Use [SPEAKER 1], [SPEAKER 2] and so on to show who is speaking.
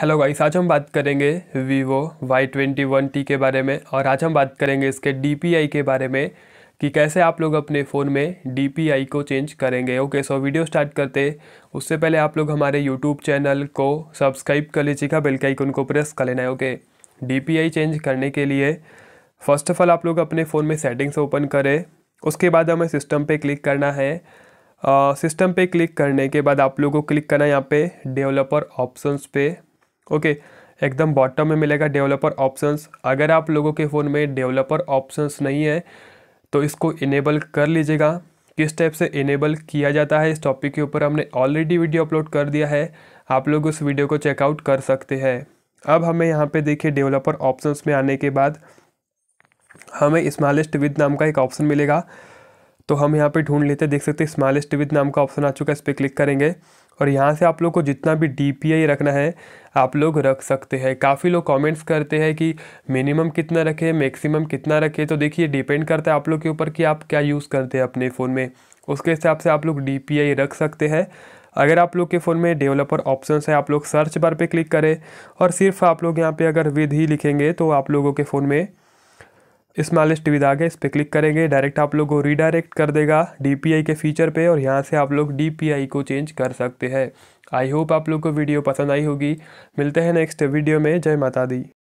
[SPEAKER 1] hello guys आज हम बात करेंगे Vivo Y twenty one T के बारे में और आज हम बात करेंगे इसके डी के बारे में कि कैसे आप लोग अपने फ़ोन में डी को चेंज करेंगे ओके सो वीडियो स्टार्ट करते उससे पहले आप लोग हमारे यूट्यूब चैनल को सब्सक्राइब कर लीजिएगा बेल के आइकन को प्रेस कर लेना है ओके डी चेंज करने के लिए फ़र्स्ट ऑफ़ ऑल आप लोग अपने फ़ोन में सेटिंग्स ओपन करें उसके बाद हमें सिस्टम पर क्लिक करना है सिस्टम पे क्लिक करने के बाद आप लोगों को क्लिक करना है यहाँ पे डेवलपर ऑप्शंस पे ओके एकदम बॉटम में मिलेगा डेवलपर ऑप्शंस अगर आप लोगों के फ़ोन में डेवलपर ऑप्शंस नहीं है तो इसको इनेबल कर लीजिएगा किस टाइप से इनेबल किया जाता है इस टॉपिक के ऊपर हमने ऑलरेडी वीडियो अपलोड कर दिया है आप लोग उस वीडियो को चेकआउट कर सकते हैं अब हमें यहाँ पे देखिए डेवलपर ऑप्शंस में आने के बाद हमें स्मॉलेस्ट विद नाम का एक ऑप्शन मिलेगा तो हम यहाँ पे ढूंढ लेते हैं देख सकते हैं स्मॉलेस्ट विद नाम का ऑप्शन आ चुका है इस पर क्लिक करेंगे और यहाँ से आप लोग को जितना भी डी रखना है आप लोग रख सकते हैं काफ़ी लोग कमेंट्स करते हैं कि मिनिमम कितना रखें मैक्सिमम कितना रखें तो देखिए डिपेंड करता है आप लोग के ऊपर कि आप क्या यूज़ करते हैं अपने फ़ोन में उसके हिसाब से आप लोग डी रख सकते हैं अगर आप लोग के फ़ोन में डेवलपर ऑप्शन है आप लोग सर्च बार पे क्लिक करें और सिर्फ आप लोग यहाँ पर अगर विद ही लिखेंगे तो आप लोगों के फ़ोन में इसमें विद विदाग है इस पर क्लिक करेंगे डायरेक्ट आप लोग को रीडायरेक्ट कर देगा डीपीआई के फीचर पे और यहाँ से आप लोग डीपीआई को चेंज कर सकते हैं आई होप आप लोग को वीडियो पसंद आई होगी मिलते हैं नेक्स्ट वीडियो में जय माता दी